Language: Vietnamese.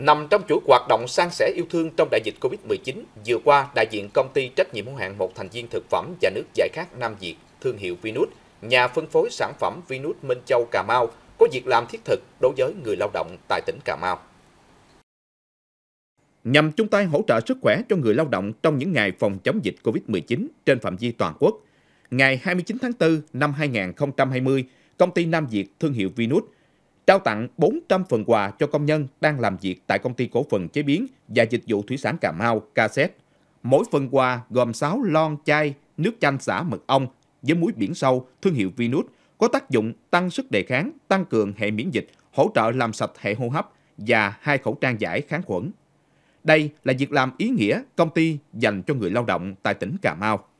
Nằm trong chuỗi hoạt động sang sẻ yêu thương trong đại dịch Covid-19, vừa qua, đại diện công ty trách nhiệm hữu hạn một thành viên thực phẩm và nước giải khát Nam Việt, thương hiệu vinut nhà phân phối sản phẩm vinut Minh Châu Cà Mau, có việc làm thiết thực đối với người lao động tại tỉnh Cà Mau. Nhằm chung tay hỗ trợ sức khỏe cho người lao động trong những ngày phòng chống dịch Covid-19 trên phạm vi toàn quốc, ngày 29 tháng 4 năm 2020, công ty Nam Việt thương hiệu vinut trao tặng 400 phần quà cho công nhân đang làm việc tại công ty cổ phần chế biến và dịch vụ thủy sản Cà Mau, KZ. E Mỗi phần quà gồm 6 lon chai, nước chanh xả mật ong với muối biển sâu thương hiệu Vinus có tác dụng tăng sức đề kháng, tăng cường hệ miễn dịch, hỗ trợ làm sạch hệ hô hấp và hai khẩu trang giải kháng khuẩn. Đây là việc làm ý nghĩa công ty dành cho người lao động tại tỉnh Cà Mau.